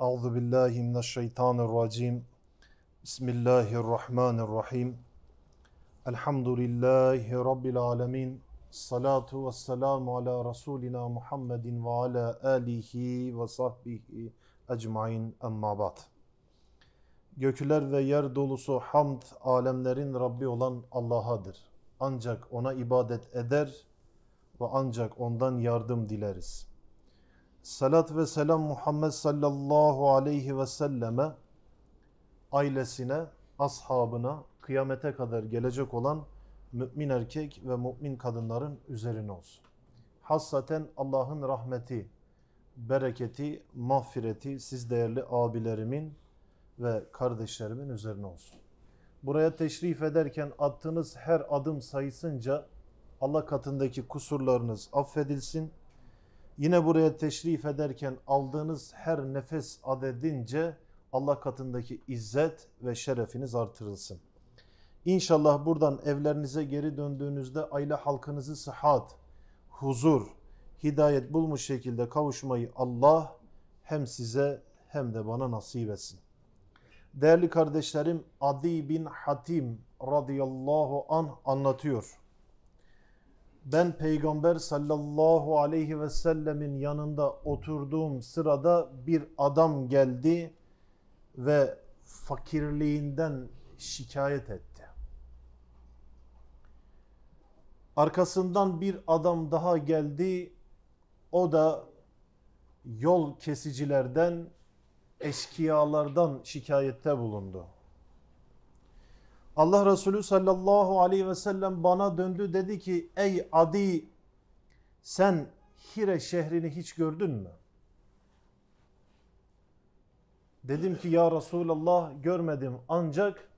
Euzu billahi mineşşeytanirracim. Bismillahirrahmanirrahim. Elhamdülillahi rabbil alamin. Salatu vesselamu ala rasulina Muhammedin ve ala alihi ve sahbihi ecmaîn emma ba'd. Gökler ve yer dolusu hamd alemlerin Rabbi olan Allah'adır. Ancak ona ibadet eder ve ancak ondan yardım dileriz salat ve selam Muhammed sallallahu aleyhi ve selleme, ailesine, ashabına, kıyamete kadar gelecek olan mümin erkek ve mümin kadınların üzerine olsun. Hassaten Allah'ın rahmeti, bereketi, mağfireti siz değerli abilerimin ve kardeşlerimin üzerine olsun. Buraya teşrif ederken attığınız her adım sayısınca Allah katındaki kusurlarınız affedilsin Yine buraya teşrif ederken aldığınız her nefes adedince Allah katındaki izzet ve şerefiniz artırılsın. İnşallah buradan evlerinize geri döndüğünüzde aile halkınızı sıhhat, huzur, hidayet bulmuş şekilde kavuşmayı Allah hem size hem de bana nasip etsin. Değerli kardeşlerim Adi bin Hatim radıyallahu an anlatıyor ben Peygamber sallallahu aleyhi ve sellemin yanında oturduğum sırada bir adam geldi ve fakirliğinden şikayet etti. Arkasından bir adam daha geldi. O da yol kesicilerden, eşkıyalardan şikayette bulundu. Allah Resulü sallallahu aleyhi ve sellem bana döndü dedi ki ey Adi sen Hire şehrini hiç gördün mü? Dedim ki ya Resulallah görmedim ancak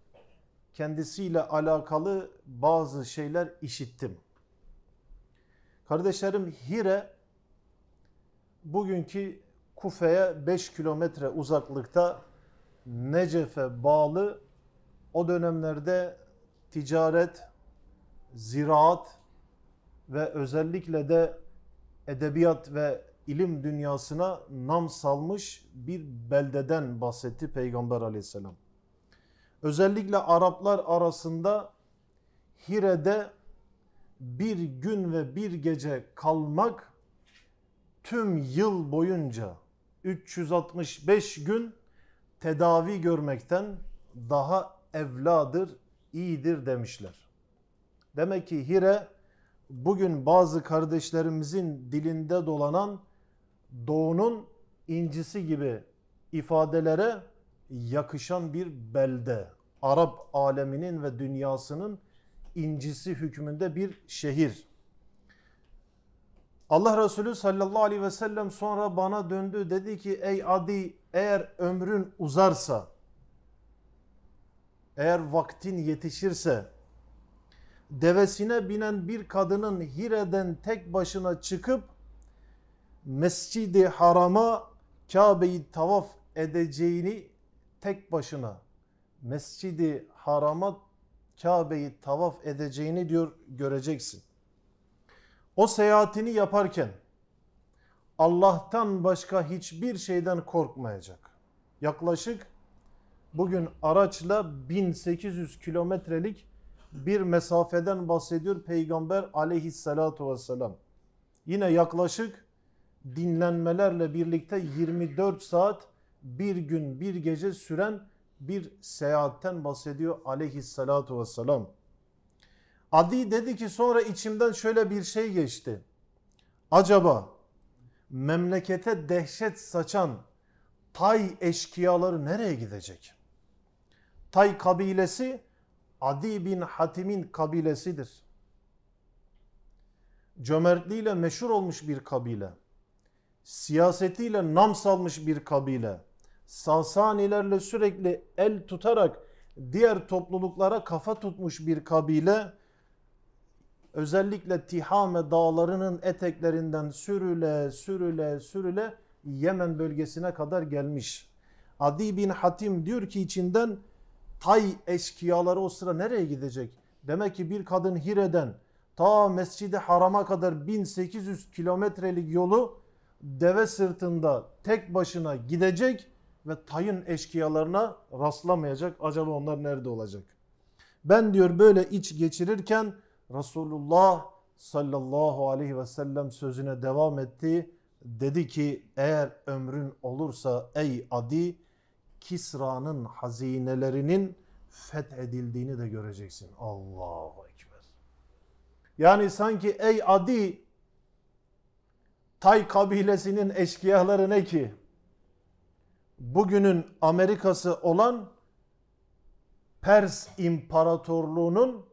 kendisiyle alakalı bazı şeyler işittim. Kardeşlerim Hire bugünkü Kufe'ye 5 kilometre uzaklıkta Necef'e bağlı o dönemlerde ticaret, ziraat ve özellikle de edebiyat ve ilim dünyasına nam salmış bir beldeden bahsetti Peygamber aleyhisselam. Özellikle Araplar arasında Hire'de bir gün ve bir gece kalmak tüm yıl boyunca 365 gün tedavi görmekten daha evladır, iyidir demişler. Demek ki hire bugün bazı kardeşlerimizin dilinde dolanan doğunun incisi gibi ifadelere yakışan bir belde. Arap aleminin ve dünyasının incisi hükmünde bir şehir. Allah Resulü sallallahu aleyhi ve sellem sonra bana döndü dedi ki ey Adi eğer ömrün uzarsa eğer vaktin yetişirse devesine binen bir kadının Hire'den tek başına çıkıp Mescid-i Haram'a Kabe'yi tavaf edeceğini tek başına Mescid-i Haram'a Kabe'yi tavaf edeceğini diyor göreceksin. O seyahatini yaparken Allah'tan başka hiçbir şeyden korkmayacak. Yaklaşık bugün araçla 1800 kilometrelik bir mesafeden bahsediyor Peygamber aleyhissalatu vesselam. Yine yaklaşık dinlenmelerle birlikte 24 saat bir gün bir gece süren bir seyahatten bahsediyor aleyhissalatu vesselam. Adi dedi ki sonra içimden şöyle bir şey geçti. Acaba memlekete dehşet saçan tay eşkıyaları nereye gidecek? Tay kabilesi Adi bin Hatim'in kabilesidir. Cömertliğiyle meşhur olmuş bir kabile. Siyasetiyle nam salmış bir kabile. Sasanilerle sürekli el tutarak diğer topluluklara kafa tutmuş bir kabile özellikle Tihame dağlarının eteklerinden sürüle sürüle sürüle Yemen bölgesine kadar gelmiş. Adi bin Hatim diyor ki içinden Tay eşkiyaları o sıra nereye gidecek? Demek ki bir kadın Hire'den ta Mescid-i Haram'a kadar 1800 kilometrelik yolu deve sırtında tek başına gidecek ve tayın eşkiyalarına rastlamayacak. Acaba onlar nerede olacak? Ben diyor böyle iç geçirirken Resulullah sallallahu aleyhi ve sellem sözüne devam etti. Dedi ki eğer ömrün olursa ey Adi Kisra'nın hazinelerinin fethedildiğini de göreceksin. Allahu Ekber. Yani sanki ey Adi Tay kabilesinin eşkıyaları ne ki? Bugünün Amerikası olan Pers İmparatorluğu'nun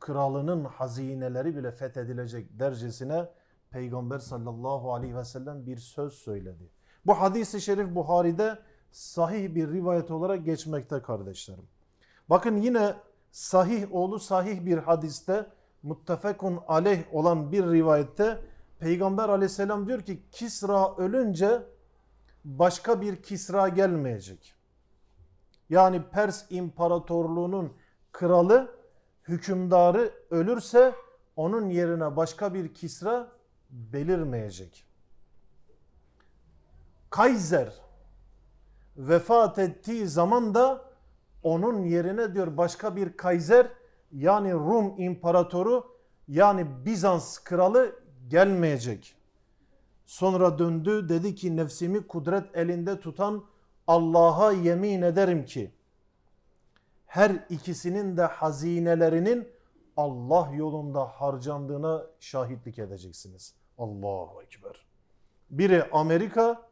kralının hazineleri bile fethedilecek dercesine Peygamber sallallahu aleyhi ve sellem bir söz söyledi. Bu hadisi şerif Buhari'de sahih bir rivayet olarak geçmekte kardeşlerim. Bakın yine sahih oğlu sahih bir hadiste muttefekun aleyh olan bir rivayette Peygamber aleyhisselam diyor ki Kisra ölünce başka bir Kisra gelmeyecek. Yani Pers İmparatorluğu'nun kralı, hükümdarı ölürse onun yerine başka bir Kisra belirmeyecek. Kaiser vefat ettiği zaman da onun yerine diyor başka bir Kaiser yani Rum imparatoru yani Bizans kralı gelmeyecek. Sonra döndü dedi ki nefsimi kudret elinde tutan Allah'a yemin ederim ki her ikisinin de hazinelerinin Allah yolunda harcandığına şahitlik edeceksiniz. Allahu Ekber. Biri Amerika,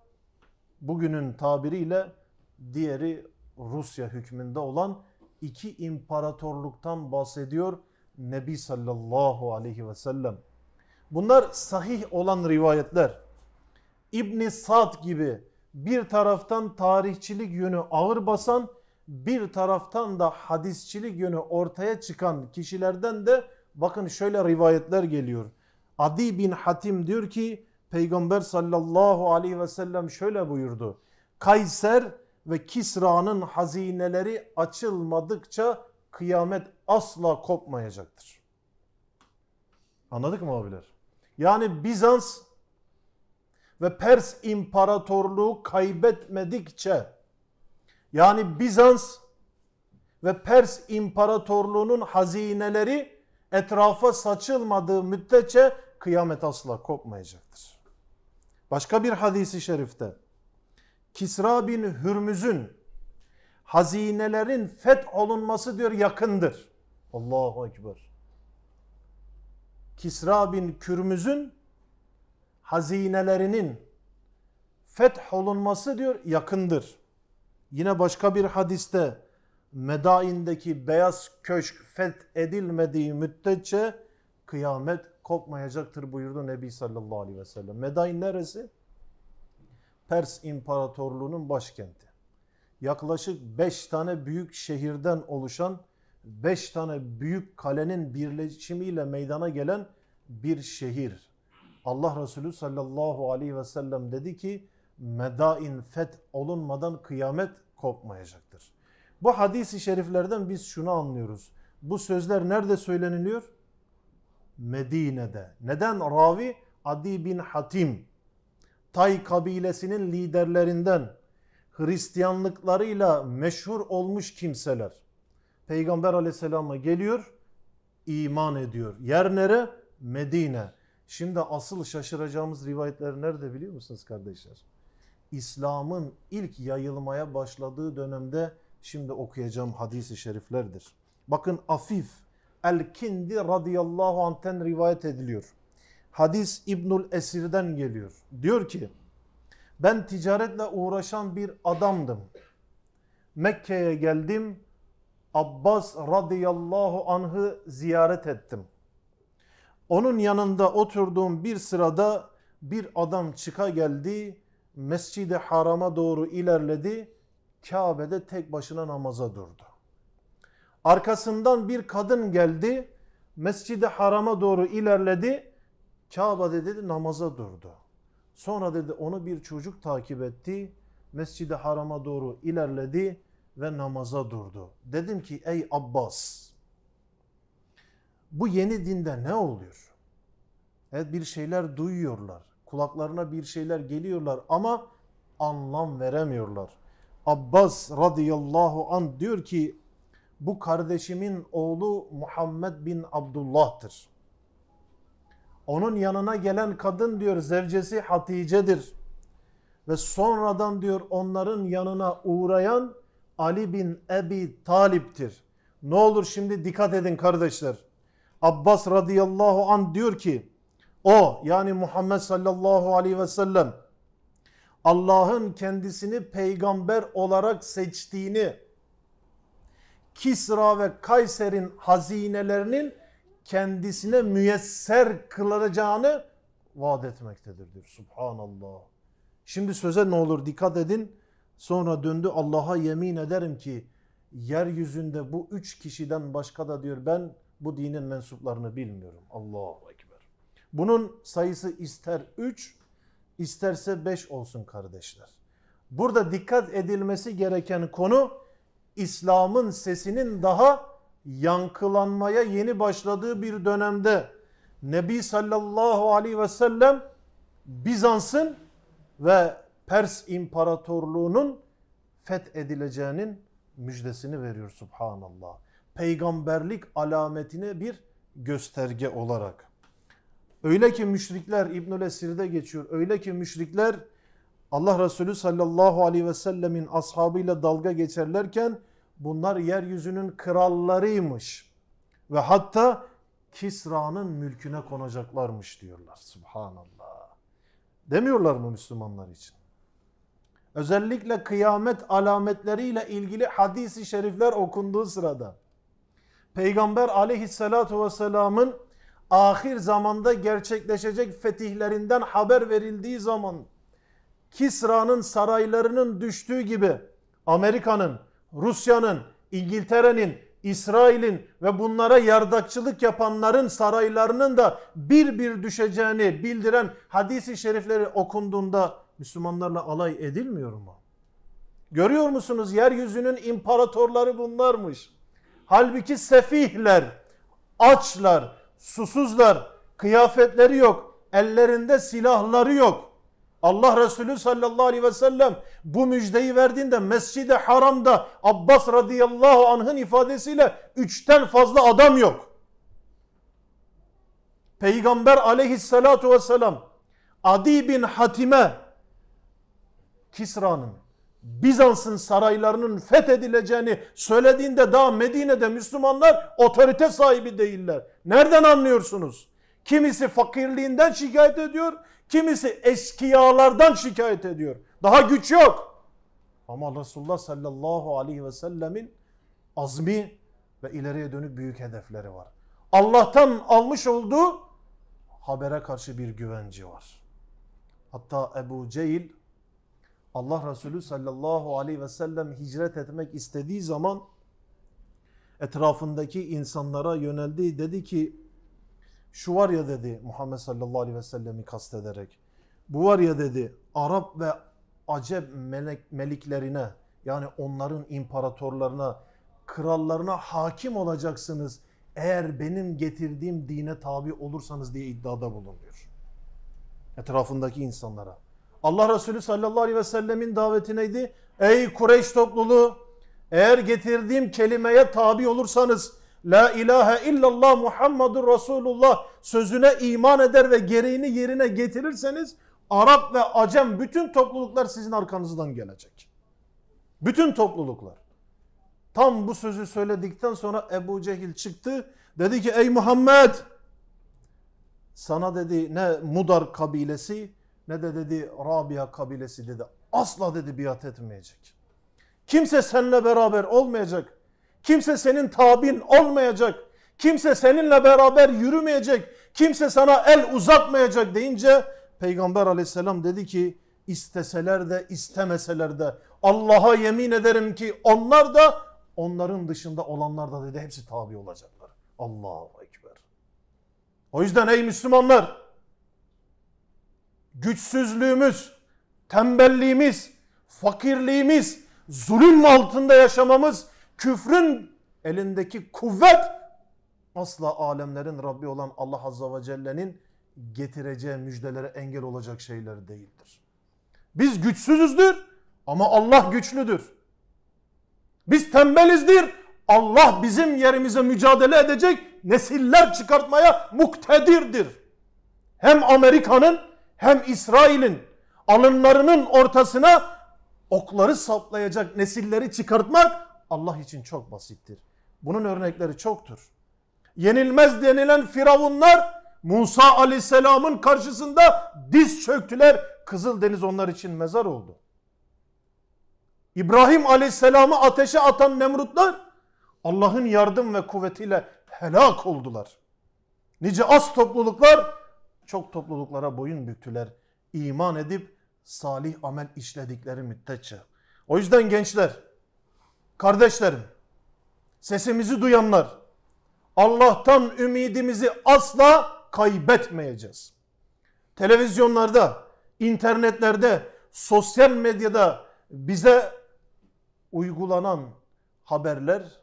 bugünün tabiriyle diğeri Rusya hükmünde olan iki imparatorluktan bahsediyor Nebi sallallahu aleyhi ve sellem. Bunlar sahih olan rivayetler. İbni Sad gibi bir taraftan tarihçilik yönü ağır basan, bir taraftan da hadisçilik yönü ortaya çıkan kişilerden de bakın şöyle rivayetler geliyor. Adi bin Hatim diyor ki Peygamber sallallahu aleyhi ve sellem şöyle buyurdu. Kayser ve Kisra'nın hazineleri açılmadıkça kıyamet asla kopmayacaktır. Anladık mı abiler? Yani Bizans ve Pers İmparatorluğu kaybetmedikçe yani Bizans ve Pers İmparatorluğu'nun hazineleri etrafa saçılmadığı müddetçe kıyamet asla kopmayacaktır. Başka bir hadisi şerifte Kisra bin Hürmüz'ün hazinelerin feth olunması diyor yakındır. Allahu Ekber. Kisra bin Kürmüz'ün hazinelerinin feth olunması diyor yakındır. Yine başka bir hadiste Medain'deki beyaz köşk feth edilmediği müddetçe kıyamet kopmayacaktır buyurdu Nebi sallallahu aleyhi ve sellem. Medain neresi? Pers İmparatorluğu'nun başkenti. Yaklaşık 5 tane büyük şehirden oluşan 5 tane büyük kalenin birleşimiyle meydana gelen bir şehir. Allah Resulü sallallahu aleyhi ve sellem dedi ki Medain feth olunmadan kıyamet kopmayacaktır. Bu hadisi şeriflerden biz şunu anlıyoruz. Bu sözler nerede söyleniliyor? Medine'de. Neden ravi? Adi bin Hatim. Tay kabilesinin liderlerinden Hristiyanlıklarıyla meşhur olmuş kimseler. Peygamber aleyhisselama geliyor, iman ediyor. Yer nere? Medine. Şimdi asıl şaşıracağımız rivayetler nerede biliyor musunuz kardeşler? İslam'ın ilk yayılmaya başladığı dönemde şimdi okuyacağım hadisi şeriflerdir. Bakın Afif el-Kindi radıyallahu anh'ten rivayet ediliyor. Hadis İbnül Esir'den geliyor. Diyor ki ben ticaretle uğraşan bir adamdım. Mekke'ye geldim. Abbas radıyallahu anh'ı ziyaret ettim. Onun yanında oturduğum bir sırada bir adam çıka geldi. Mescid-i Haram'a doğru ilerledi. Kabe'de tek başına namaza durdu. Arkasından bir kadın geldi. Mescid-i Haram'a doğru ilerledi. Kabe'de dedi namaza durdu. Sonra dedi onu bir çocuk takip etti. Mescid-i Haram'a doğru ilerledi ve namaza durdu. Dedim ki ey Abbas bu yeni dinde ne oluyor? Evet bir şeyler duyuyorlar. Kulaklarına bir şeyler geliyorlar ama anlam veremiyorlar. Abbas radıyallahu an diyor ki bu kardeşimin oğlu Muhammed bin Abdullah'tır. Onun yanına gelen kadın diyor zevcesi Hatice'dir. Ve sonradan diyor onların yanına uğrayan Ali bin Ebi Talip'tir. Ne olur şimdi dikkat edin kardeşler. Abbas radıyallahu an diyor ki o yani Muhammed sallallahu aleyhi ve sellem Allah'ın kendisini peygamber olarak seçtiğini Kisra ve Kayser'in hazinelerinin kendisine müyesser kılacağını vaat etmektedir diyor. Subhanallah. Şimdi söze ne olur dikkat edin. Sonra döndü Allah'a yemin ederim ki yeryüzünde bu üç kişiden başka da diyor ben bu dinin mensuplarını bilmiyorum. Allahu Ekber. Bunun sayısı ister üç isterse beş olsun kardeşler. Burada dikkat edilmesi gereken konu İslam'ın sesinin daha yankılanmaya yeni başladığı bir dönemde Nebi sallallahu aleyhi ve sellem Bizans'ın ve Pers İmparatorluğu'nun fethedileceğinin müjdesini veriyor subhanallah. Peygamberlik alametine bir gösterge olarak. Öyle ki müşrikler İbnül Esir'de geçiyor. Öyle ki müşrikler Allah Resulü sallallahu aleyhi ve sellemin ashabıyla dalga geçerlerken bunlar yeryüzünün krallarıymış. Ve hatta Kisra'nın mülküne konacaklarmış diyorlar. Subhanallah. Demiyorlar mı Müslümanlar için? Özellikle kıyamet alametleriyle ilgili hadisi şerifler okunduğu sırada Peygamber aleyhissalatu vesselamın ahir zamanda gerçekleşecek fetihlerinden haber verildiği zaman Kisra'nın saraylarının düştüğü gibi Amerika'nın, Rusya'nın, İngiltere'nin, İsrail'in ve bunlara yardakçılık yapanların saraylarının da bir bir düşeceğini bildiren hadisi şerifleri okunduğunda Müslümanlarla alay edilmiyor mu? Görüyor musunuz yeryüzünün imparatorları bunlarmış. Halbuki sefihler, açlar, susuzlar, kıyafetleri yok, ellerinde silahları yok. Allah Resulü sallallahu aleyhi ve sellem bu müjdeyi verdiğinde Mescid-i Haram'da Abbas radıyallahu anh'ın ifadesiyle üçten fazla adam yok. Peygamber aleyhissalatu vesselam Adi bin Hatime Kisra'nın Bizans'ın saraylarının fethedileceğini söylediğinde daha Medine'de Müslümanlar otorite sahibi değiller. Nereden anlıyorsunuz? Kimisi fakirliğinden şikayet ediyor, Kimisi eskiyalardan şikayet ediyor. Daha güç yok. Ama Resulullah sallallahu aleyhi ve sellemin azmi ve ileriye dönük büyük hedefleri var. Allah'tan almış olduğu habere karşı bir güvenci var. Hatta Ebu Cehil Allah Resulü sallallahu aleyhi ve sellem hicret etmek istediği zaman etrafındaki insanlara yöneldi. Dedi ki şu var ya dedi Muhammed sallallahu aleyhi ve sellemi kastederek. Bu var ya dedi Arap ve Acep melek, meliklerine yani onların imparatorlarına, krallarına hakim olacaksınız eğer benim getirdiğim dine tabi olursanız diye iddiada bulunuyor. Etrafındaki insanlara. Allah Resulü sallallahu aleyhi ve sellemin daveti neydi? Ey Kureyş topluluğu eğer getirdiğim kelimeye tabi olursanız La ilahe illallah Muhammedur Resulullah sözüne iman eder ve gereğini yerine getirirseniz Arap ve Acem bütün topluluklar sizin arkanızdan gelecek. Bütün topluluklar. Tam bu sözü söyledikten sonra Ebu Cehil çıktı. Dedi ki ey Muhammed sana dedi ne Mudar kabilesi ne de dedi Rabia kabilesi dedi. Asla dedi biat etmeyecek. Kimse seninle beraber olmayacak. Kimse senin tabin olmayacak. Kimse seninle beraber yürümeyecek. Kimse sana el uzatmayacak deyince Peygamber aleyhisselam dedi ki isteseler de istemeseler de Allah'a yemin ederim ki onlar da onların dışında olanlar da dedi hepsi tabi olacaklar. Allahu Ekber. O yüzden ey Müslümanlar güçsüzlüğümüz, tembelliğimiz, fakirliğimiz, zulüm altında yaşamamız küfrün elindeki kuvvet asla alemlerin Rabbi olan Allah Azza ve Celle'nin getireceği müjdelere engel olacak şeyler değildir. Biz güçsüzüzdür ama Allah güçlüdür. Biz tembelizdir. Allah bizim yerimize mücadele edecek nesiller çıkartmaya muktedirdir. Hem Amerika'nın hem İsrail'in alınlarının ortasına okları saplayacak nesilleri çıkartmak Allah için çok basittir. Bunun örnekleri çoktur. Yenilmez denilen firavunlar Musa aleyhisselamın karşısında diz çöktüler. Kızıldeniz onlar için mezar oldu. İbrahim aleyhisselamı ateşe atan Nemrutlar Allah'ın yardım ve kuvvetiyle helak oldular. Nice az topluluklar çok topluluklara boyun büktüler. İman edip salih amel işledikleri müddetçe. O yüzden gençler Kardeşlerim, sesimizi duyanlar, Allah'tan ümidimizi asla kaybetmeyeceğiz. Televizyonlarda, internetlerde, sosyal medyada bize uygulanan haberler,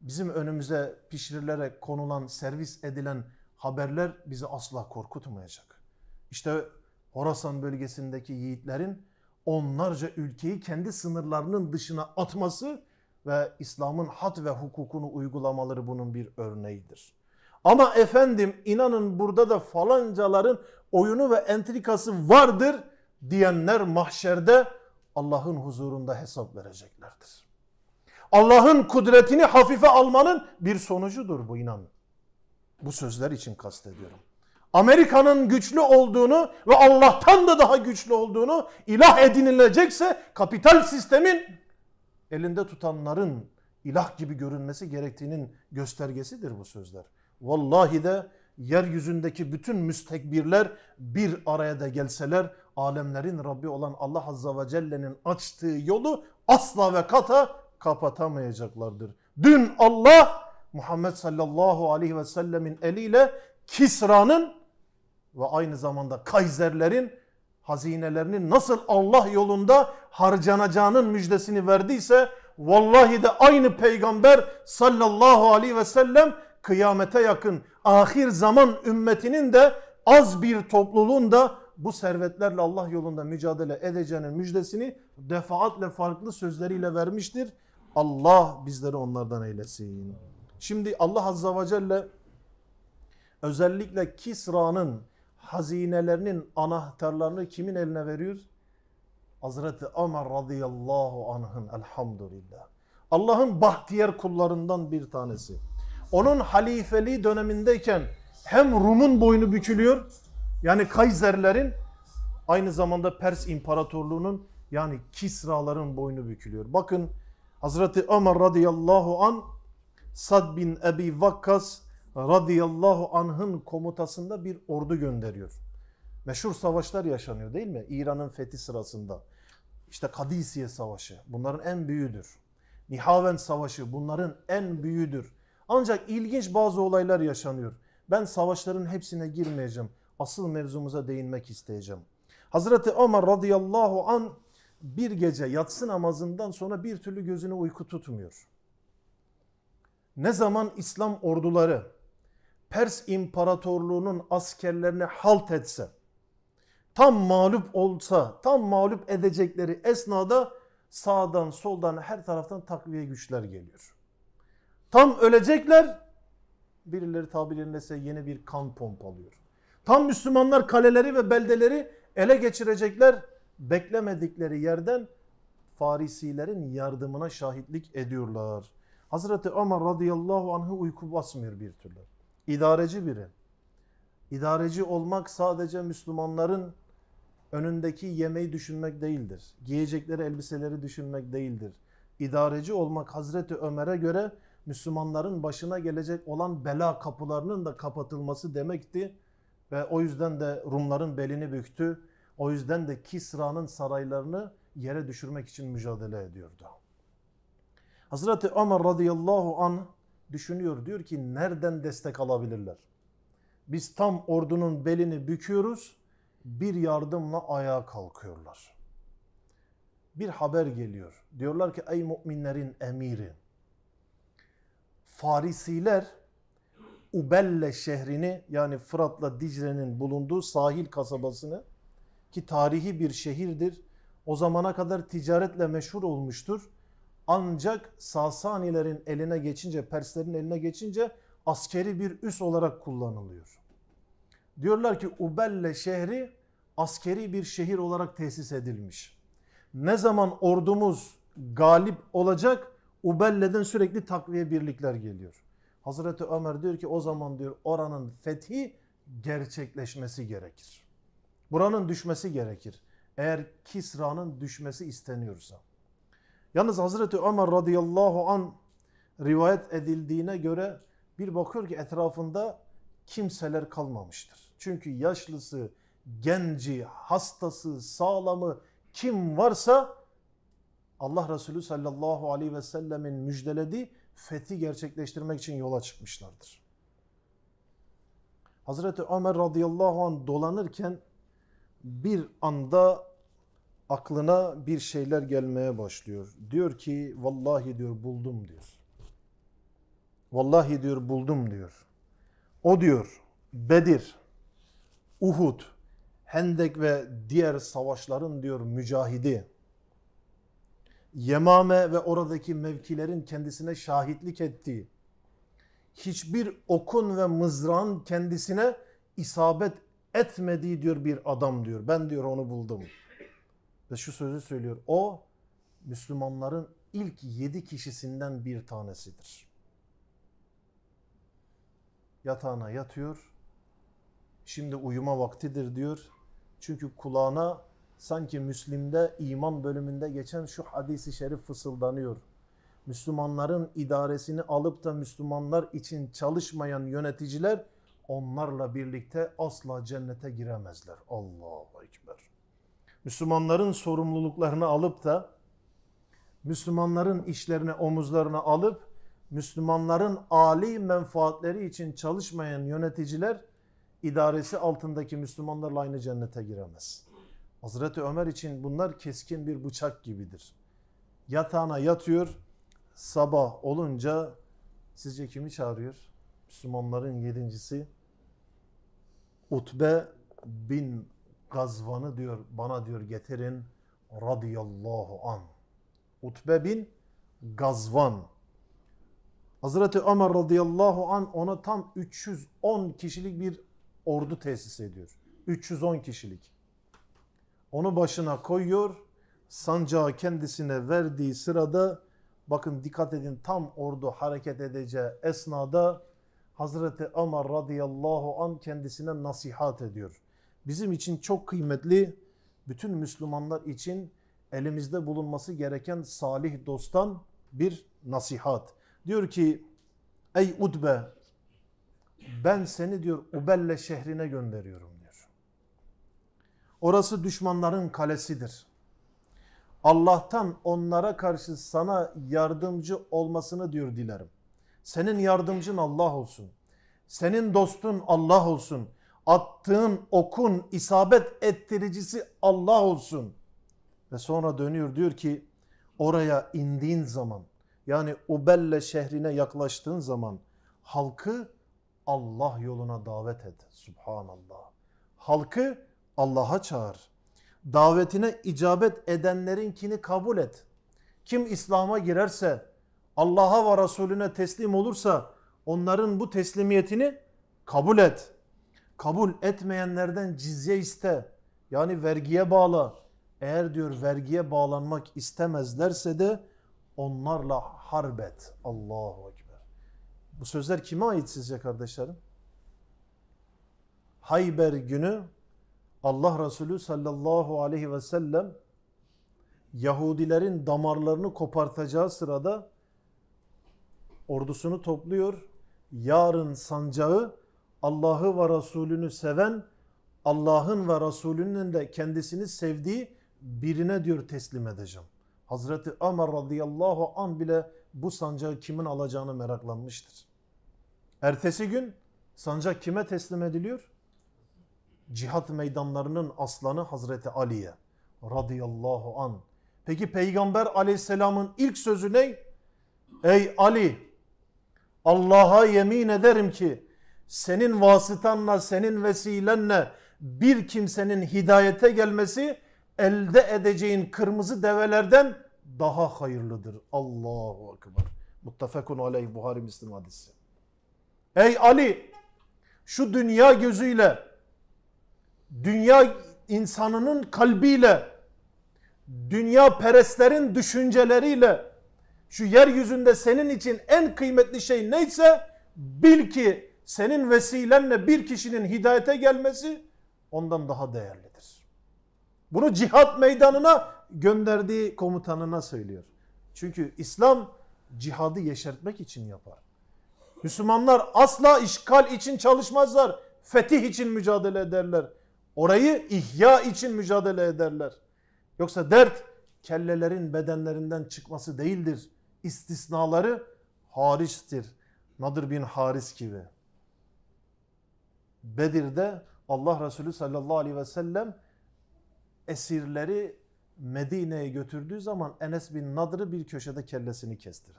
bizim önümüze pişirilerek konulan, servis edilen haberler bizi asla korkutmayacak. İşte Horasan bölgesindeki yiğitlerin onlarca ülkeyi kendi sınırlarının dışına atması ve İslam'ın hat ve hukukunu uygulamaları bunun bir örneğidir. Ama efendim inanın burada da falancaların oyunu ve entrikası vardır diyenler mahşerde Allah'ın huzurunda hesap vereceklerdir. Allah'ın kudretini hafife almanın bir sonucudur bu inanın. Bu sözler için kastediyorum. Amerika'nın güçlü olduğunu ve Allah'tan da daha güçlü olduğunu ilah edinilecekse kapital sistemin elinde tutanların ilah gibi görünmesi gerektiğinin göstergesidir bu sözler. Vallahi de yeryüzündeki bütün müstekbirler bir araya da gelseler alemlerin Rabbi olan Allah Azza ve Celle'nin açtığı yolu asla ve kata kapatamayacaklardır. Dün Allah Muhammed sallallahu aleyhi ve sellemin eliyle Kisra'nın ve aynı zamanda Kaiserlerin hazinelerini nasıl Allah yolunda harcanacağının müjdesini verdiyse vallahi de aynı peygamber sallallahu aleyhi ve sellem kıyamete yakın ahir zaman ümmetinin de az bir topluluğun da bu servetlerle Allah yolunda mücadele edeceğinin müjdesini defaatle farklı sözleriyle vermiştir. Allah bizleri onlardan eylesin. Şimdi Allah Azza ve Celle özellikle Kisra'nın hazinelerinin anahtarlarını kimin eline veriyor? Hazreti Ömer radıyallahu anh'ın elhamdülillah. Allah'ın bahtiyar kullarından bir tanesi. Onun halifeliği dönemindeyken hem Rum'un boynu bükülüyor yani Kaiserlerin aynı zamanda Pers İmparatorluğu'nun yani Kisraların boynu bükülüyor. Bakın Hazreti Ömer radıyallahu an Sad bin Ebi Vakkas radıyallahu anh'ın komutasında bir ordu gönderiyor. Meşhur savaşlar yaşanıyor değil mi? İran'ın fethi sırasında. İşte Kadisiye Savaşı bunların en büyüdür. Nihaven Savaşı bunların en büyüdür. Ancak ilginç bazı olaylar yaşanıyor. Ben savaşların hepsine girmeyeceğim. Asıl mevzumuza değinmek isteyeceğim. Hazreti Ömer radıyallahu an bir gece yatsı namazından sonra bir türlü gözünü uyku tutmuyor. Ne zaman İslam orduları Pers İmparatorluğu'nun askerlerini halt etse, tam mağlup olsa, tam mağlup edecekleri esnada sağdan soldan her taraftan takviye güçler geliyor. Tam ölecekler, birileri tabirindeyse yeni bir kan pompalıyor. Tam Müslümanlar kaleleri ve beldeleri ele geçirecekler, beklemedikleri yerden Farisilerin yardımına şahitlik ediyorlar. Hazreti Ömer radıyallahu anh'ı uyku basmıyor bir türlü idareci biri. İdareci olmak sadece Müslümanların önündeki yemeği düşünmek değildir. Giyecekleri elbiseleri düşünmek değildir. İdareci olmak Hazreti Ömer'e göre Müslümanların başına gelecek olan bela kapılarının da kapatılması demekti. Ve o yüzden de Rumların belini büktü. O yüzden de Kisra'nın saraylarını yere düşürmek için mücadele ediyordu. Hazreti Ömer radıyallahu anh düşünüyor. Diyor ki nereden destek alabilirler? Biz tam ordunun belini büküyoruz. Bir yardımla ayağa kalkıyorlar. Bir haber geliyor. Diyorlar ki ey müminlerin emiri. Farisiler Ubelle şehrini yani Fırat'la Dicle'nin bulunduğu sahil kasabasını ki tarihi bir şehirdir. O zamana kadar ticaretle meşhur olmuştur. Ancak Sasanilerin eline geçince, Perslerin eline geçince askeri bir üs olarak kullanılıyor. Diyorlar ki Ubelle şehri askeri bir şehir olarak tesis edilmiş. Ne zaman ordumuz galip olacak Ubelle'den sürekli takviye birlikler geliyor. Hazreti Ömer diyor ki o zaman diyor oranın fethi gerçekleşmesi gerekir. Buranın düşmesi gerekir. Eğer Kisra'nın düşmesi isteniyorsa. Yalnız Hazreti Ömer radıyallahu an rivayet edildiğine göre bir bakıyor ki etrafında kimseler kalmamıştır. Çünkü yaşlısı, genci, hastası, sağlamı kim varsa Allah Resulü sallallahu aleyhi ve sellemin müjdelediği fethi gerçekleştirmek için yola çıkmışlardır. Hazreti Ömer radıyallahu an dolanırken bir anda aklına bir şeyler gelmeye başlıyor. Diyor ki vallahi diyor buldum diyor. Vallahi diyor buldum diyor. O diyor Bedir, Uhud, Hendek ve diğer savaşların diyor mücahidi. Yemame ve oradaki mevkilerin kendisine şahitlik ettiği. Hiçbir okun ve mızrağın kendisine isabet etmediği diyor bir adam diyor. Ben diyor onu buldum.'' ve şu sözü söylüyor. O Müslümanların ilk yedi kişisinden bir tanesidir. Yatağına yatıyor. Şimdi uyuma vaktidir diyor. Çünkü kulağına sanki Müslim'de iman bölümünde geçen şu hadisi şerif fısıldanıyor. Müslümanların idaresini alıp da Müslümanlar için çalışmayan yöneticiler onlarla birlikte asla cennete giremezler. Allahu Ekber. Müslümanların sorumluluklarını alıp da Müslümanların işlerini omuzlarına alıp Müslümanların âli menfaatleri için çalışmayan yöneticiler idaresi altındaki Müslümanlarla aynı cennete giremez. Hazreti Ömer için bunlar keskin bir bıçak gibidir. Yatağına yatıyor, sabah olunca sizce kimi çağırıyor? Müslümanların yedincisi Utbe bin gazvanı diyor bana diyor getirin radıyallahu an. Utbe bin Gazvan. Hazreti Ömer radıyallahu an ona tam 310 kişilik bir ordu tesis ediyor. 310 kişilik. Onu başına koyuyor. Sancağı kendisine verdiği sırada bakın dikkat edin tam ordu hareket edeceği esnada Hazreti Ömer radıyallahu an kendisine nasihat ediyor bizim için çok kıymetli, bütün Müslümanlar için elimizde bulunması gereken salih dosttan bir nasihat. Diyor ki ey Udbe ben seni diyor Ubelle şehrine gönderiyorum diyor. Orası düşmanların kalesidir. Allah'tan onlara karşı sana yardımcı olmasını diyor dilerim. Senin yardımcın Allah olsun. Senin dostun Allah olsun attığın okun isabet ettiricisi Allah olsun. Ve sonra dönüyor diyor ki oraya indiğin zaman yani Ubelle şehrine yaklaştığın zaman halkı Allah yoluna davet et. Subhanallah. Halkı Allah'a çağır. Davetine icabet edenlerinkini kabul et. Kim İslam'a girerse, Allah'a ve Resulüne teslim olursa onların bu teslimiyetini kabul et kabul etmeyenlerden cizye iste. Yani vergiye bağla. Eğer diyor vergiye bağlanmak istemezlerse de onlarla harbet. Allahu Ekber. Bu sözler kime ait sizce kardeşlerim? Hayber günü Allah Resulü sallallahu aleyhi ve sellem Yahudilerin damarlarını kopartacağı sırada ordusunu topluyor. Yarın sancağı Allah'ı ve Resulünü seven, Allah'ın ve Resulünün de kendisini sevdiği birine diyor teslim edeceğim. Hazreti Ömer radıyallahu an bile bu sancağı kimin alacağını meraklanmıştır. Ertesi gün sancak kime teslim ediliyor? Cihat meydanlarının aslanı Hazreti Ali'ye radıyallahu an. Peki Peygamber aleyhisselamın ilk sözü ne? Ey Ali Allah'a yemin ederim ki senin vasıtanla, senin vesilenle bir kimsenin hidayete gelmesi elde edeceğin kırmızı develerden daha hayırlıdır. Allahu Ekber. Muttefekun aleyh Buhari Müslim hadisi. Ey Ali şu dünya gözüyle dünya insanının kalbiyle dünya perestlerin düşünceleriyle şu yeryüzünde senin için en kıymetli şey neyse bil ki senin vesilenle bir kişinin hidayete gelmesi ondan daha değerlidir. Bunu cihat meydanına gönderdiği komutanına söylüyor. Çünkü İslam cihadı yeşertmek için yapar. Müslümanlar asla işgal için çalışmazlar. Fetih için mücadele ederler. Orayı ihya için mücadele ederler. Yoksa dert kellelerin bedenlerinden çıkması değildir. İstisnaları hariçtir. Nadir bin Haris gibi. Bedir'de Allah Resulü sallallahu aleyhi ve sellem esirleri Medine'ye götürdüğü zaman Enes bin Nadr'ı bir köşede kellesini kestirdi.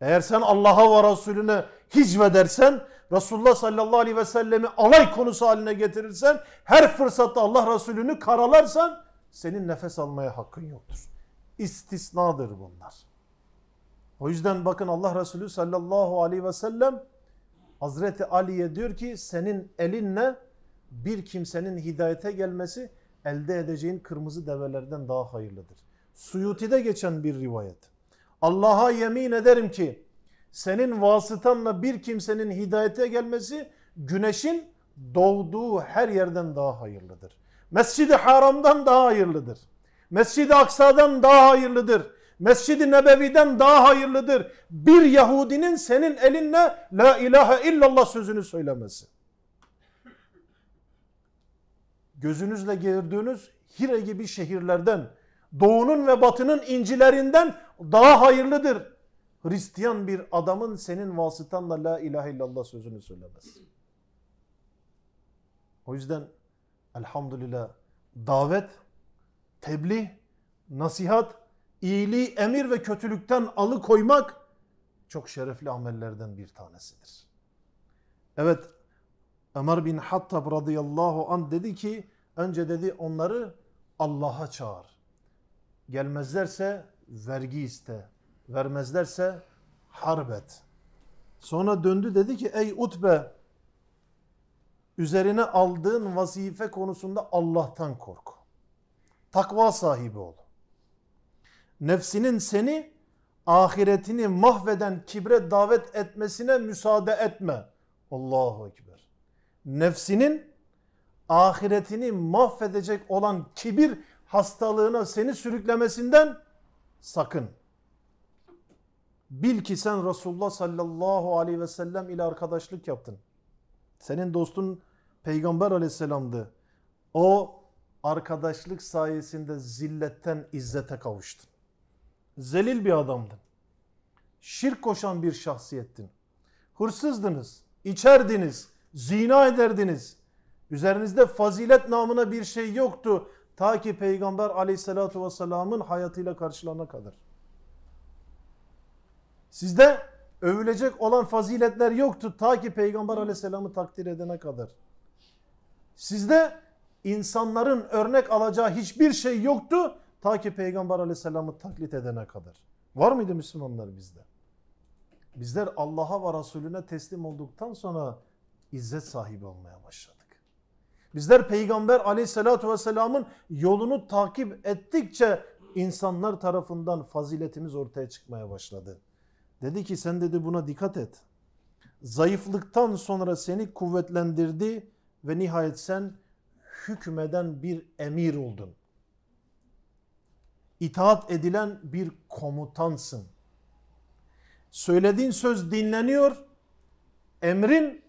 Eğer sen Allah'a ve Resulüne hicvedersen, Resulullah sallallahu aleyhi ve sellemi alay konusu haline getirirsen, her fırsatta Allah Resulünü karalarsan senin nefes almaya hakkın yoktur. İstisnadır bunlar. O yüzden bakın Allah Resulü sallallahu aleyhi ve sellem Hazreti Ali'ye diyor ki senin elinle bir kimsenin hidayete gelmesi elde edeceğin kırmızı develerden daha hayırlıdır. Suyuti'de geçen bir rivayet. Allah'a yemin ederim ki senin vasıtanla bir kimsenin hidayete gelmesi güneşin doğduğu her yerden daha hayırlıdır. Mescid-i Haram'dan daha hayırlıdır. Mescid-i Aksa'dan daha hayırlıdır. Mescid-i Nebevi'den daha hayırlıdır. Bir Yahudinin senin elinle la ilahe illallah sözünü söylemesi. Gözünüzle gördüğünüz Hire gibi şehirlerden, doğunun ve batının incilerinden daha hayırlıdır. Hristiyan bir adamın senin vasıtanla la ilahe illallah sözünü söylemesi. O yüzden elhamdülillah davet, tebliğ, nasihat iyiliği emir ve kötülükten alıkoymak çok şerefli amellerden bir tanesidir. Evet Ömer bin Hattab radıyallahu an dedi ki önce dedi onları Allah'a çağır. Gelmezlerse vergi iste. Vermezlerse harbet. Sonra döndü dedi ki ey Utbe üzerine aldığın vazife konusunda Allah'tan kork. Takva sahibi ol nefsinin seni ahiretini mahveden kibre davet etmesine müsaade etme. Allahu Ekber. Nefsinin ahiretini mahvedecek olan kibir hastalığına seni sürüklemesinden sakın. Bil ki sen Resulullah sallallahu aleyhi ve sellem ile arkadaşlık yaptın. Senin dostun Peygamber aleyhisselamdı. O arkadaşlık sayesinde zilletten izzete kavuştun zelil bir adamdın. Şirk koşan bir şahsiyettin. Hırsızdınız, içerdiniz, zina ederdiniz. Üzerinizde fazilet namına bir şey yoktu. Ta ki Peygamber aleyhissalatu vesselamın hayatıyla karşılanana kadar. Sizde övülecek olan faziletler yoktu. Ta ki Peygamber aleyhisselamı takdir edene kadar. Sizde insanların örnek alacağı hiçbir şey yoktu. Ta ki Peygamber aleyhisselamı taklit edene kadar. Var mıydı Müslümanlar bizde? Bizler Allah'a ve Resulüne teslim olduktan sonra izzet sahibi olmaya başladık. Bizler Peygamber Aleyhisselatü vesselamın yolunu takip ettikçe insanlar tarafından faziletimiz ortaya çıkmaya başladı. Dedi ki sen dedi buna dikkat et. Zayıflıktan sonra seni kuvvetlendirdi ve nihayet sen hükmeden bir emir oldun itaat edilen bir komutansın. Söylediğin söz dinleniyor, emrin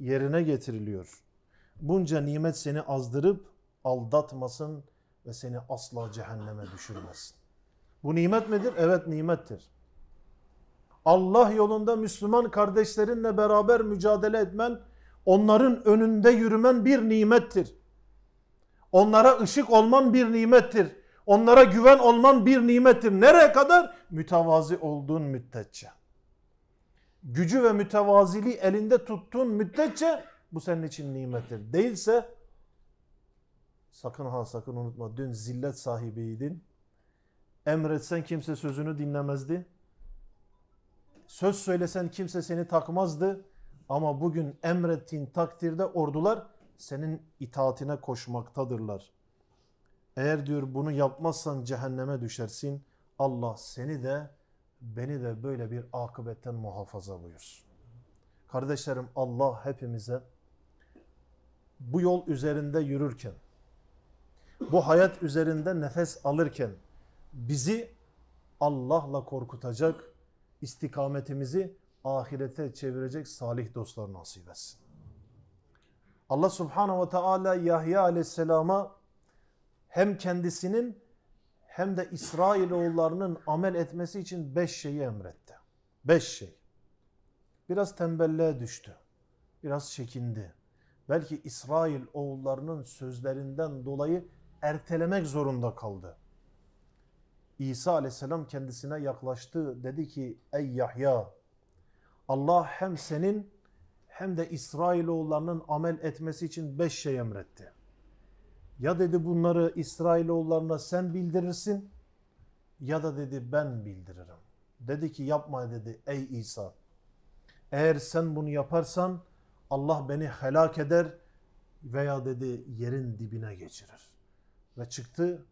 yerine getiriliyor. Bunca nimet seni azdırıp aldatmasın ve seni asla cehenneme düşürmesin. Bu nimet midir? Evet nimettir. Allah yolunda Müslüman kardeşlerinle beraber mücadele etmen, onların önünde yürümen bir nimettir. Onlara ışık olman bir nimettir. Onlara güven olman bir nimettir. Nereye kadar? Mütevazi olduğun müddetçe. Gücü ve mütevaziliği elinde tuttuğun müddetçe bu senin için nimettir. Değilse sakın ha sakın unutma dün zillet sahibiydin. Emretsen kimse sözünü dinlemezdi. Söz söylesen kimse seni takmazdı. Ama bugün emrettiğin takdirde ordular senin itaatine koşmaktadırlar. Eğer diyor bunu yapmazsan cehenneme düşersin. Allah seni de beni de böyle bir akıbetten muhafaza buyursun. Kardeşlerim Allah hepimize bu yol üzerinde yürürken, bu hayat üzerinde nefes alırken bizi Allah'la korkutacak, istikametimizi ahirete çevirecek salih dostlar nasip etsin. Allah subhanahu ve teala Yahya aleyhisselama hem kendisinin hem de İsrail oğullarının amel etmesi için beş şeyi emretti. Beş şey. Biraz tembelliğe düştü. Biraz çekindi. Belki İsrail oğullarının sözlerinden dolayı ertelemek zorunda kaldı. İsa aleyhisselam kendisine yaklaştı. Dedi ki ey Yahya Allah hem senin hem de İsrail oğullarının amel etmesi için beş şey emretti. Ya dedi bunları İsrailoğullarına sen bildirirsin ya da dedi ben bildiririm. Dedi ki yapma dedi ey İsa. Eğer sen bunu yaparsan Allah beni helak eder veya dedi yerin dibine geçirir. Ve çıktı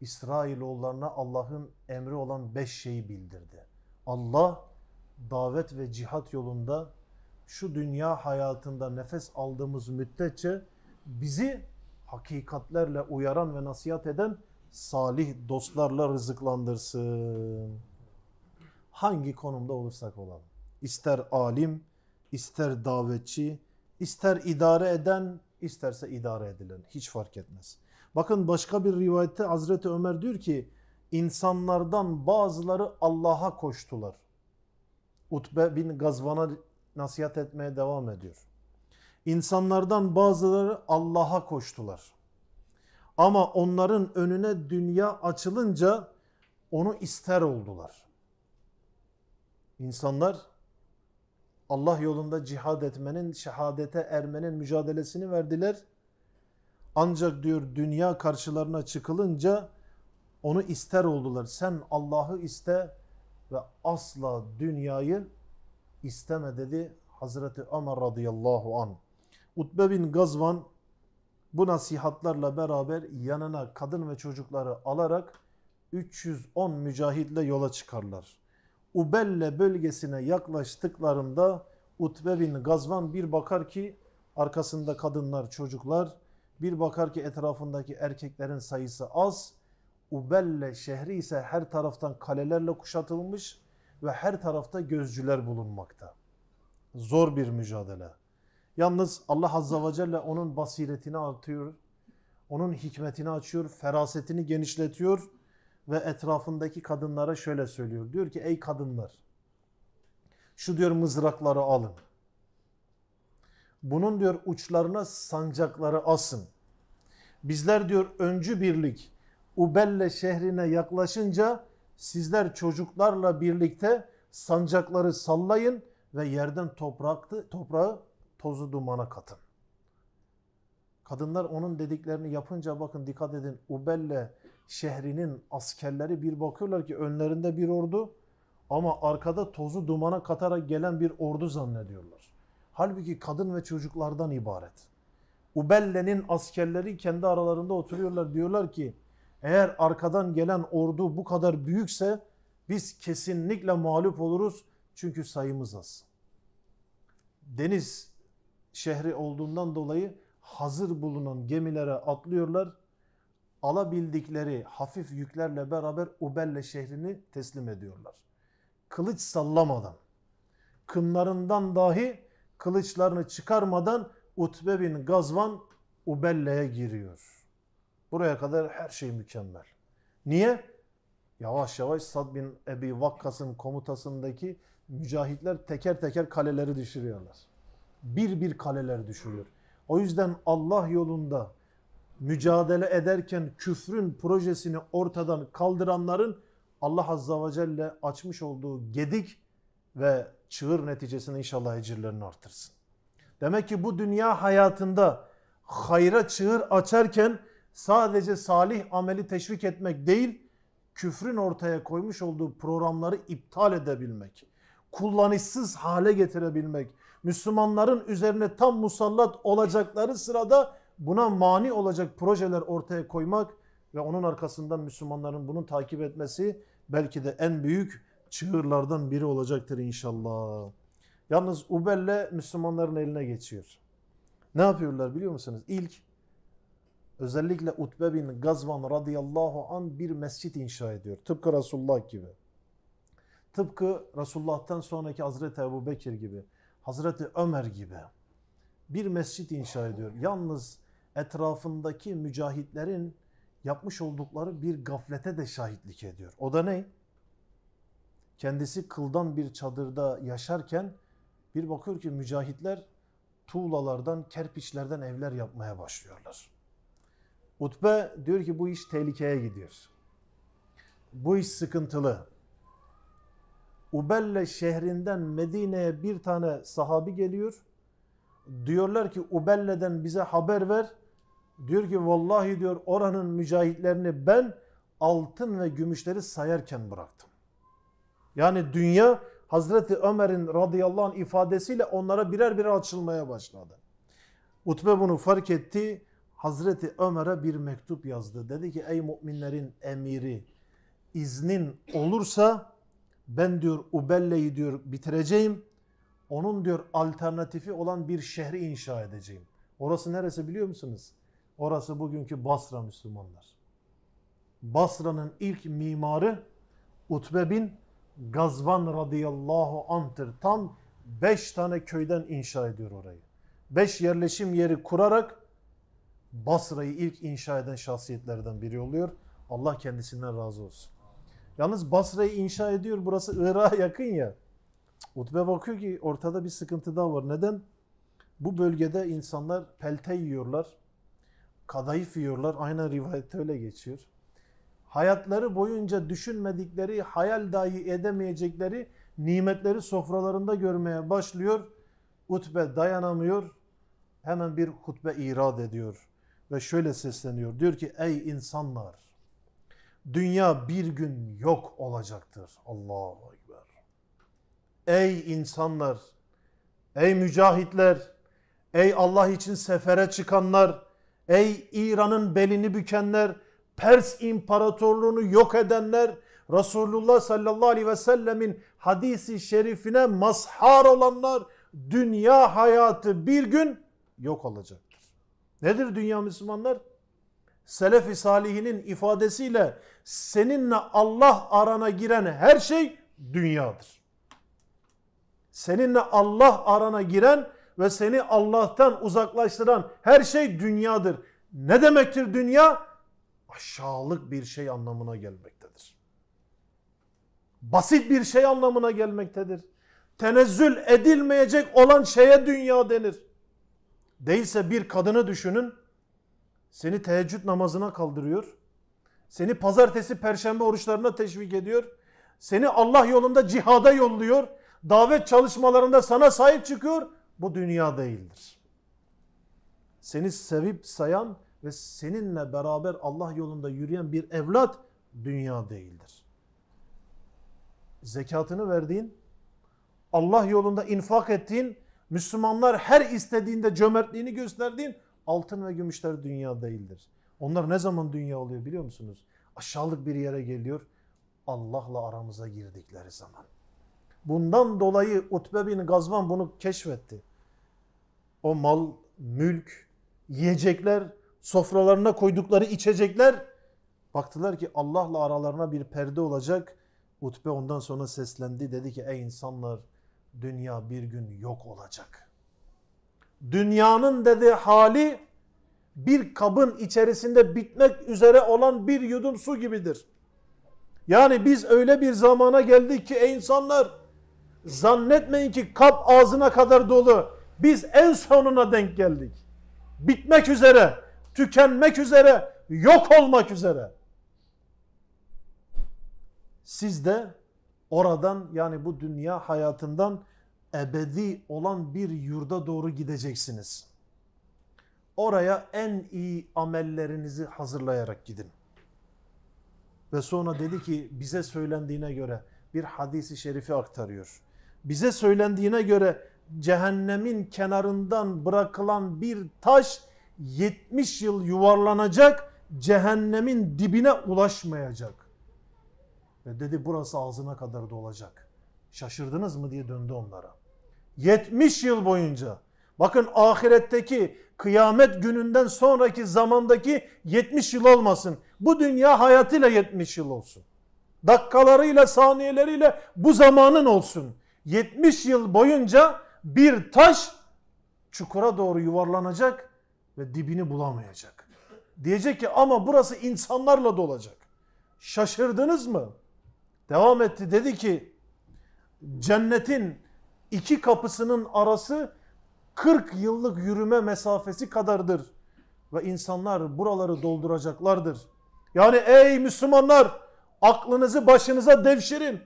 İsrailoğullarına Allah'ın emri olan beş şeyi bildirdi. Allah davet ve cihat yolunda şu dünya hayatında nefes aldığımız müddetçe bizi hakikatlerle uyaran ve nasihat eden salih dostlarla rızıklandırsın. Hangi konumda olursak olalım. İster alim, ister davetçi, ister idare eden, isterse idare edilen. Hiç fark etmez. Bakın başka bir rivayette Hazreti Ömer diyor ki, insanlardan bazıları Allah'a koştular. Utbe bin Gazvan'a nasihat etmeye devam ediyor. İnsanlardan bazıları Allah'a koştular. Ama onların önüne dünya açılınca onu ister oldular. İnsanlar Allah yolunda cihad etmenin, şehadete ermenin mücadelesini verdiler. Ancak diyor dünya karşılarına çıkılınca onu ister oldular. Sen Allah'ı iste ve asla dünyayı isteme dedi Hazreti Ömer radıyallahu anh. Utbe bin Gazvan bu nasihatlarla beraber yanına kadın ve çocukları alarak 310 mücahitle yola çıkarlar. Ubelle bölgesine yaklaştıklarında Utbe bin Gazvan bir bakar ki arkasında kadınlar, çocuklar, bir bakar ki etrafındaki erkeklerin sayısı az. Ubelle şehri ise her taraftan kalelerle kuşatılmış ve her tarafta gözcüler bulunmakta. Zor bir mücadele. Yalnız Allah Azza ve Celle onun basiretini artıyor. Onun hikmetini açıyor, ferasetini genişletiyor ve etrafındaki kadınlara şöyle söylüyor. Diyor ki ey kadınlar şu diyor mızrakları alın. Bunun diyor uçlarına sancakları asın. Bizler diyor öncü birlik Ubelle şehrine yaklaşınca sizler çocuklarla birlikte sancakları sallayın ve yerden toprağı tozu dumana katın. Kadınlar onun dediklerini yapınca bakın dikkat edin Ubelle şehrinin askerleri bir bakıyorlar ki önlerinde bir ordu ama arkada tozu dumana katarak gelen bir ordu zannediyorlar. Halbuki kadın ve çocuklardan ibaret. Ubelle'nin askerleri kendi aralarında oturuyorlar diyorlar ki eğer arkadan gelen ordu bu kadar büyükse biz kesinlikle mağlup oluruz çünkü sayımız az. Deniz şehri olduğundan dolayı hazır bulunan gemilere atlıyorlar. Alabildikleri hafif yüklerle beraber Ubelle şehrini teslim ediyorlar. Kılıç sallamadan, kınlarından dahi kılıçlarını çıkarmadan Utbe bin Gazvan Ubelle'ye giriyor. Buraya kadar her şey mükemmel. Niye? Yavaş yavaş Sad bin Ebi Vakkas'ın komutasındaki mücahitler teker teker kaleleri düşürüyorlar bir bir kaleler düşürüyor. O yüzden Allah yolunda mücadele ederken küfrün projesini ortadan kaldıranların Allah Azza ve Celle açmış olduğu gedik ve çığır neticesinde inşallah ecirlerini artırsın. Demek ki bu dünya hayatında hayra çığır açarken sadece salih ameli teşvik etmek değil, küfrün ortaya koymuş olduğu programları iptal edebilmek, kullanışsız hale getirebilmek, Müslümanların üzerine tam musallat olacakları sırada buna mani olacak projeler ortaya koymak ve onun arkasından Müslümanların bunu takip etmesi belki de en büyük çığırlardan biri olacaktır inşallah. Yalnız Ubelle Müslümanların eline geçiyor. Ne yapıyorlar biliyor musunuz? İlk özellikle Utbe bin Gazvan radıyallahu an bir mescit inşa ediyor. Tıpkı Resulullah gibi. Tıpkı Resulullah'tan sonraki Hazreti Ebu Bekir gibi. Hazreti Ömer gibi bir mescit inşa ediyor. Yalnız etrafındaki mücahitlerin yapmış oldukları bir gaflete de şahitlik ediyor. O da ne? Kendisi kıldan bir çadırda yaşarken bir bakıyor ki mücahitler tuğlalardan, kerpiçlerden evler yapmaya başlıyorlar. Utbe diyor ki bu iş tehlikeye gidiyor. Bu iş sıkıntılı. Ubelle şehrinden Medine'ye bir tane sahabi geliyor. Diyorlar ki Ubelle'den bize haber ver. Diyor ki vallahi diyor oranın mücahitlerini ben altın ve gümüşleri sayarken bıraktım. Yani dünya Hazreti Ömer'in radıyallahu anh ifadesiyle onlara birer birer açılmaya başladı. Utbe bunu fark etti. Hazreti Ömer'e bir mektup yazdı. Dedi ki ey müminlerin emiri iznin olursa ben diyor Ubelle'yi diyor bitireceğim. Onun diyor alternatifi olan bir şehri inşa edeceğim. Orası neresi biliyor musunuz? Orası bugünkü Basra Müslümanlar. Basra'nın ilk mimarı Utbe bin Gazvan radıyallahu anh'tır. Tam beş tane köyden inşa ediyor orayı. Beş yerleşim yeri kurarak Basra'yı ilk inşa eden şahsiyetlerden biri oluyor. Allah kendisinden razı olsun. Yalnız Basra'yı inşa ediyor. Burası Irak'a yakın ya. Utbe bakıyor ki ortada bir sıkıntı daha var. Neden? Bu bölgede insanlar pelte yiyorlar. Kadayıf yiyorlar. Aynen rivayette öyle geçiyor. Hayatları boyunca düşünmedikleri, hayal dahi edemeyecekleri nimetleri sofralarında görmeye başlıyor. Utbe dayanamıyor. Hemen bir hutbe irad ediyor ve şöyle sesleniyor. Diyor ki ey insanlar dünya bir gün yok olacaktır. Allahu Ekber. Ey insanlar, ey mücahitler, ey Allah için sefere çıkanlar, ey İran'ın belini bükenler, Pers İmparatorluğunu yok edenler, Resulullah sallallahu aleyhi ve sellemin hadisi şerifine mazhar olanlar, dünya hayatı bir gün yok olacaktır. Nedir dünya Müslümanlar? selef-i salihinin ifadesiyle seninle Allah arana giren her şey dünyadır. Seninle Allah arana giren ve seni Allah'tan uzaklaştıran her şey dünyadır. Ne demektir dünya? Aşağılık bir şey anlamına gelmektedir. Basit bir şey anlamına gelmektedir. Tenezzül edilmeyecek olan şeye dünya denir. Değilse bir kadını düşünün seni teheccüd namazına kaldırıyor. Seni pazartesi, perşembe oruçlarına teşvik ediyor. Seni Allah yolunda cihada yolluyor. Davet çalışmalarında sana sahip çıkıyor. Bu dünya değildir. Seni sevip sayan ve seninle beraber Allah yolunda yürüyen bir evlat dünya değildir. Zekatını verdiğin, Allah yolunda infak ettiğin, Müslümanlar her istediğinde cömertliğini gösterdiğin altın ve gümüşler dünya değildir. Onlar ne zaman dünya oluyor biliyor musunuz? Aşağılık bir yere geliyor. Allah'la aramıza girdikleri zaman. Bundan dolayı Utbe bin Gazvan bunu keşfetti. O mal, mülk, yiyecekler, sofralarına koydukları içecekler baktılar ki Allah'la aralarına bir perde olacak. Utbe ondan sonra seslendi dedi ki ey insanlar dünya bir gün yok olacak.'' dünyanın dedi hali bir kabın içerisinde bitmek üzere olan bir yudum su gibidir. Yani biz öyle bir zamana geldik ki ey insanlar zannetmeyin ki kap ağzına kadar dolu. Biz en sonuna denk geldik. Bitmek üzere, tükenmek üzere, yok olmak üzere. Siz de oradan yani bu dünya hayatından ebedi olan bir yurda doğru gideceksiniz. Oraya en iyi amellerinizi hazırlayarak gidin. Ve sonra dedi ki bize söylendiğine göre bir hadisi şerifi aktarıyor. Bize söylendiğine göre cehennemin kenarından bırakılan bir taş 70 yıl yuvarlanacak, cehennemin dibine ulaşmayacak. Ve dedi burası ağzına kadar dolacak. Şaşırdınız mı diye döndü onlara. 70 yıl boyunca. Bakın ahiretteki kıyamet gününden sonraki zamandaki 70 yıl olmasın. Bu dünya hayatıyla 70 yıl olsun. Dakikalarıyla, saniyeleriyle bu zamanın olsun. 70 yıl boyunca bir taş çukura doğru yuvarlanacak ve dibini bulamayacak. Diyecek ki ama burası insanlarla dolacak. Şaşırdınız mı? Devam etti dedi ki cennetin iki kapısının arası 40 yıllık yürüme mesafesi kadardır. Ve insanlar buraları dolduracaklardır. Yani ey Müslümanlar aklınızı başınıza devşirin.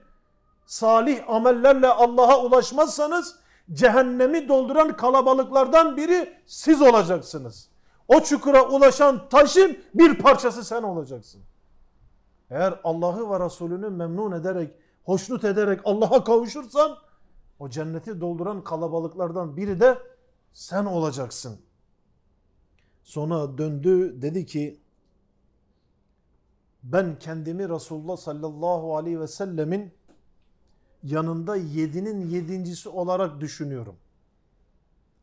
Salih amellerle Allah'a ulaşmazsanız cehennemi dolduran kalabalıklardan biri siz olacaksınız. O çukura ulaşan taşın bir parçası sen olacaksın. Eğer Allah'ı ve Resulünü memnun ederek, hoşnut ederek Allah'a kavuşursan o cenneti dolduran kalabalıklardan biri de sen olacaksın. Sonra döndü dedi ki ben kendimi Resulullah sallallahu aleyhi ve sellemin yanında yedinin yedincisi olarak düşünüyorum.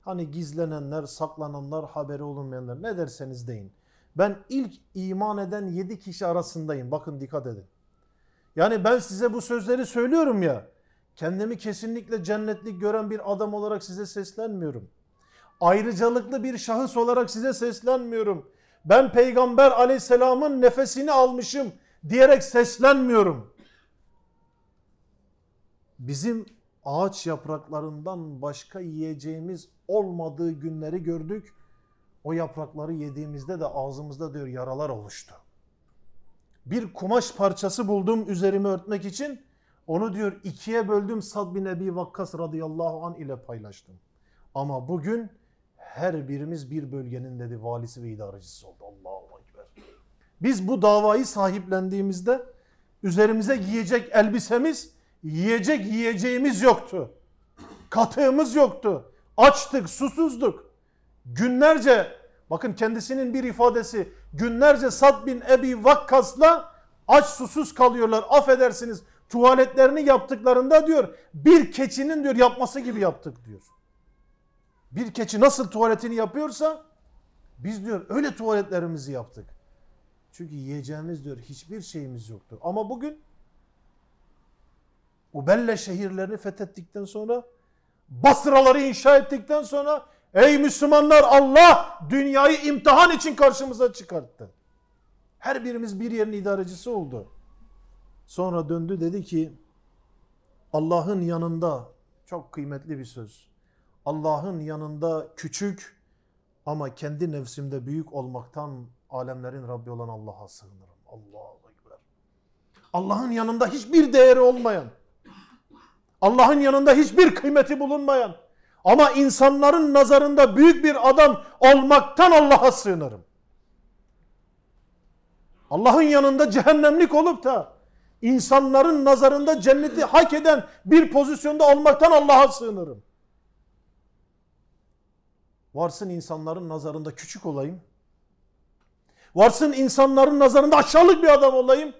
Hani gizlenenler, saklananlar, haberi olunmayanlar ne derseniz deyin. Ben ilk iman eden yedi kişi arasındayım. Bakın dikkat edin. Yani ben size bu sözleri söylüyorum ya. Kendimi kesinlikle cennetlik gören bir adam olarak size seslenmiyorum. Ayrıcalıklı bir şahıs olarak size seslenmiyorum. Ben peygamber aleyhisselamın nefesini almışım diyerek seslenmiyorum. Bizim ağaç yapraklarından başka yiyeceğimiz olmadığı günleri gördük. O yaprakları yediğimizde de ağzımızda diyor yaralar oluştu. Bir kumaş parçası buldum üzerimi örtmek için onu diyor ikiye böldüm Sad bin Ebi Vakkas radıyallahu an ile paylaştım. Ama bugün her birimiz bir bölgenin dedi valisi ve idarecisi oldu. Allahu Ekber. Biz bu davayı sahiplendiğimizde üzerimize giyecek elbisemiz, yiyecek yiyeceğimiz yoktu. Katığımız yoktu. Açtık, susuzduk. Günlerce, bakın kendisinin bir ifadesi, günlerce Sad bin Ebi Vakkas'la aç susuz kalıyorlar. Affedersiniz tuvaletlerini yaptıklarında diyor bir keçinin diyor yapması gibi yaptık diyor. Bir keçi nasıl tuvaletini yapıyorsa biz diyor öyle tuvaletlerimizi yaptık. Çünkü yiyeceğimiz diyor hiçbir şeyimiz yoktu. Ama bugün Ubelle şehirlerini fethettikten sonra Basraları inşa ettikten sonra ey Müslümanlar Allah dünyayı imtihan için karşımıza çıkarttı. Her birimiz bir yerin idarecisi oldu. Sonra döndü dedi ki Allah'ın yanında çok kıymetli bir söz. Allah'ın yanında küçük ama kendi nefsimde büyük olmaktan alemlerin Rabbi olan Allah'a sığınırım. Allahu Ekber. Allah'ın yanında hiçbir değeri olmayan, Allah'ın yanında hiçbir kıymeti bulunmayan ama insanların nazarında büyük bir adam olmaktan Allah'a sığınırım. Allah'ın yanında cehennemlik olup da insanların nazarında cenneti hak eden bir pozisyonda olmaktan Allah'a sığınırım. Varsın insanların nazarında küçük olayım. Varsın insanların nazarında aşağılık bir adam olayım.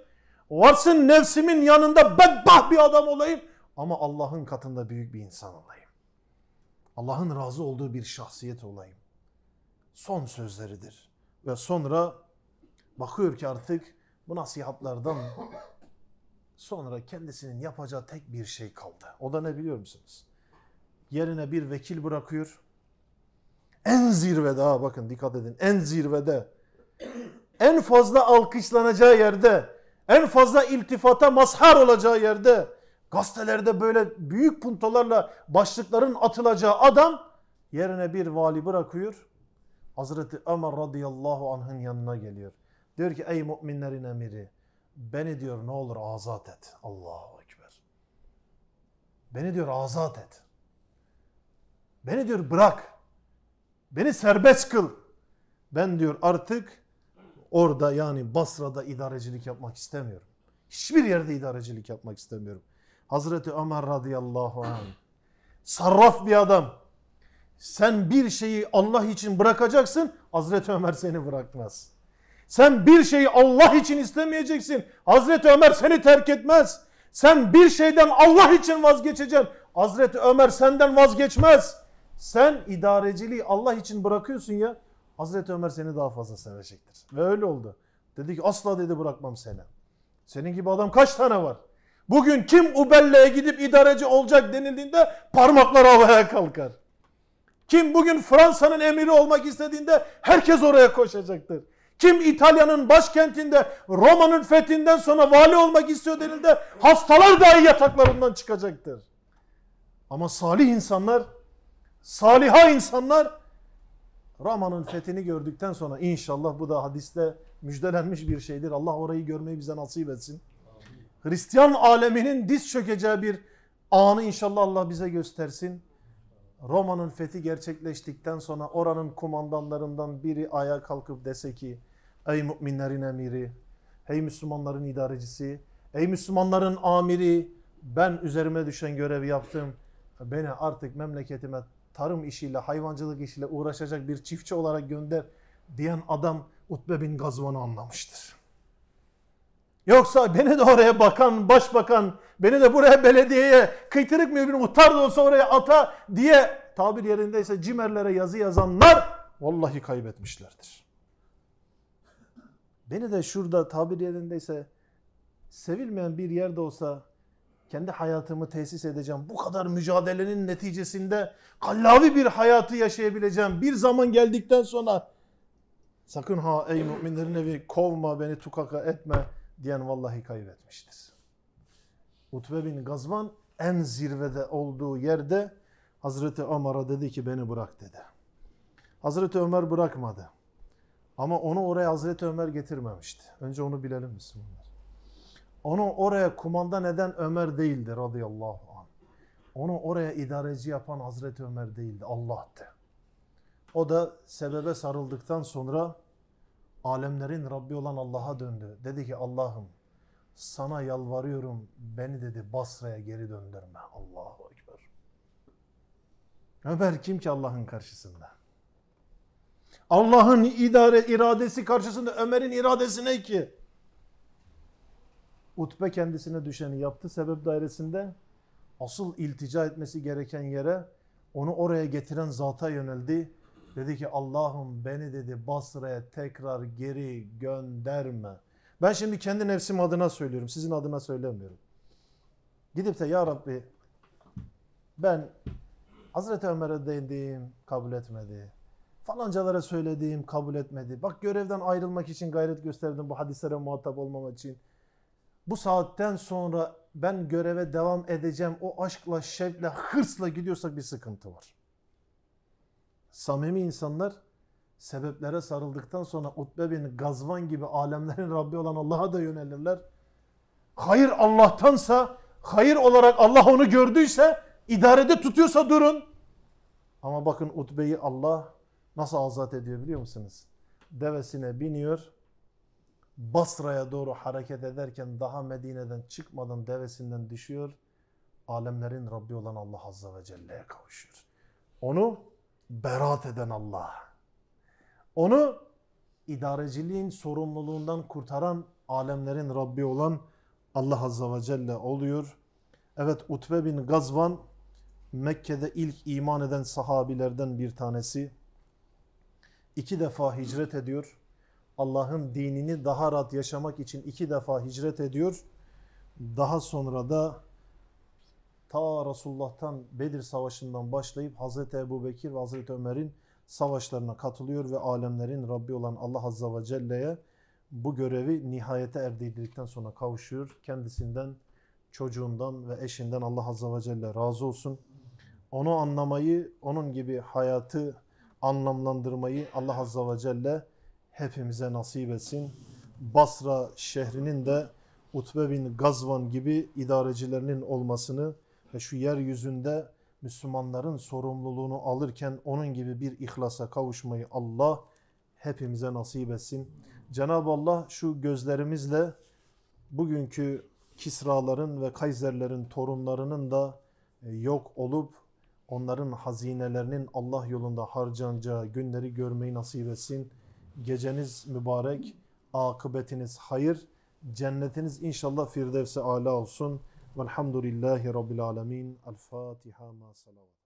Varsın nefsimin yanında bedbah bir adam olayım. Ama Allah'ın katında büyük bir insan olayım. Allah'ın razı olduğu bir şahsiyet olayım. Son sözleridir. Ve sonra bakıyor ki artık bu nasihatlardan Sonra kendisinin yapacağı tek bir şey kaldı. O da ne biliyor musunuz? Yerine bir vekil bırakıyor. En zirvede ha bakın dikkat edin en zirvede en fazla alkışlanacağı yerde en fazla iltifata mazhar olacağı yerde gazetelerde böyle büyük puntolarla başlıkların atılacağı adam yerine bir vali bırakıyor. Hazreti Ömer radıyallahu anh'ın yanına geliyor. Diyor ki ey müminlerin emiri Beni diyor ne olur azat et. Allahu Ekber. Beni diyor azat et. Beni diyor bırak. Beni serbest kıl. Ben diyor artık orada yani Basra'da idarecilik yapmak istemiyorum. Hiçbir yerde idarecilik yapmak istemiyorum. Hazreti Ömer radıyallahu anh. Sarraf bir adam. Sen bir şeyi Allah için bırakacaksın. Hazreti Ömer seni bırakmaz. Sen bir şeyi Allah için istemeyeceksin. Hazreti Ömer seni terk etmez. Sen bir şeyden Allah için vazgeçeceksin. Hazreti Ömer senden vazgeçmez. Sen idareciliği Allah için bırakıyorsun ya. Hazreti Ömer seni daha fazla sevecektir. Ve öyle oldu. Dedi ki asla dedi bırakmam seni. Senin gibi adam kaç tane var? Bugün kim Ubelle'ye gidip idareci olacak denildiğinde parmaklar havaya kalkar. Kim bugün Fransa'nın emiri olmak istediğinde herkes oraya koşacaktır. Kim İtalya'nın başkentinde Roma'nın fethinden sonra vali olmak istiyor denildi. Hastalar dahi yataklarından çıkacaktır. Ama salih insanlar, saliha insanlar Roma'nın fethini gördükten sonra inşallah bu da hadiste müjdelenmiş bir şeydir. Allah orayı görmeyi bize nasip etsin. Hristiyan aleminin diz çökeceği bir anı inşallah Allah bize göstersin. Roma'nın fethi gerçekleştikten sonra oranın kumandanlarından biri ayağa kalkıp dese ki Ey müminlerin emiri, ey Müslümanların idarecisi, ey Müslümanların amiri ben üzerime düşen görevi yaptım. Beni artık memleketime tarım işiyle, hayvancılık işiyle uğraşacak bir çiftçi olarak gönder diyen adam Utbe bin Gazvan'ı anlamıştır. Yoksa beni de oraya bakan, başbakan, beni de buraya belediyeye kıytırık mümin utar da olsa oraya ata diye tabir yerindeyse cimerlere yazı yazanlar vallahi kaybetmişlerdir. Beni de şurada tabir yerindeyse sevilmeyen bir yerde olsa kendi hayatımı tesis edeceğim. Bu kadar mücadelenin neticesinde kallavi bir hayatı yaşayabileceğim. Bir zaman geldikten sonra sakın ha ey müminlerin evi kovma beni tukaka etme diyen vallahi kaybetmiştir. Utbe bin Gazvan en zirvede olduğu yerde Hazreti Ömer'a dedi ki beni bırak dedi. Hazreti Ömer bırakmadı. Ama onu oraya Hazreti Ömer getirmemişti. Önce onu bilelim Müslümanlar. Onu oraya kumanda neden Ömer değildi radıyallahu anh. Onu oraya idareci yapan Hazreti Ömer değildi. Allah'tı. O da sebebe sarıldıktan sonra alemlerin Rabbi olan Allah'a döndü. Dedi ki Allah'ım sana yalvarıyorum beni dedi Basra'ya geri döndürme. Allahu Ekber. Ömer kim ki Allah'ın karşısında? Allah'ın idare iradesi karşısında Ömer'in iradesi ne ki? Utbe kendisine düşeni yaptı sebep dairesinde. Asıl iltica etmesi gereken yere onu oraya getiren zata yöneldi. Dedi ki Allah'ım beni dedi Basra'ya tekrar geri gönderme. Ben şimdi kendi nefsim adına söylüyorum. Sizin adına söylemiyorum. Gidip de ya Rabbi ben Hazreti Ömer'e değindim kabul etmedi falancalara söylediğim kabul etmedi. Bak görevden ayrılmak için gayret gösterdim bu hadislere muhatap olmam için. Bu saatten sonra ben göreve devam edeceğim. O aşkla, şevkle, hırsla gidiyorsak bir sıkıntı var. Samimi insanlar sebeplere sarıldıktan sonra Utbe bin Gazvan gibi alemlerin Rabbi olan Allah'a da yönelirler. Hayır Allah'tansa, hayır olarak Allah onu gördüyse, idarede tutuyorsa durun. Ama bakın Utbe'yi Allah nasıl azat ediyor biliyor musunuz? Devesine biniyor. Basra'ya doğru hareket ederken daha Medine'den çıkmadan devesinden düşüyor. Alemlerin Rabbi olan Allah Azze ve Celle'ye kavuşuyor. Onu berat eden Allah. Onu idareciliğin sorumluluğundan kurtaran alemlerin Rabbi olan Allah Azze ve Celle oluyor. Evet Utbe bin Gazvan Mekke'de ilk iman eden sahabilerden bir tanesi iki defa hicret ediyor. Allah'ın dinini daha rahat yaşamak için iki defa hicret ediyor. Daha sonra da ta Resulullah'tan Bedir Savaşı'ndan başlayıp Hazreti Ebu Bekir ve Hazreti Ömer'in savaşlarına katılıyor ve alemlerin Rabbi olan Allah Azza ve Celle'ye bu görevi nihayete erdirdikten sonra kavuşuyor. Kendisinden, çocuğundan ve eşinden Allah Azza ve Celle razı olsun. Onu anlamayı, onun gibi hayatı anlamlandırmayı Allah Azza ve Celle hepimize nasip etsin. Basra şehrinin de Utbe bin Gazvan gibi idarecilerinin olmasını ve şu yeryüzünde Müslümanların sorumluluğunu alırken onun gibi bir ihlasa kavuşmayı Allah hepimize nasip etsin. Cenab-ı Allah şu gözlerimizle bugünkü Kisraların ve Kayserlerin torunlarının da e, yok olup onların hazinelerinin Allah yolunda harcanacağı günleri görmeyi nasip etsin. Geceniz mübarek, akıbetiniz hayır, cennetiniz inşallah firdevse ala olsun. Velhamdülillahi Rabbil Alemin. El Fatiha ma salavat.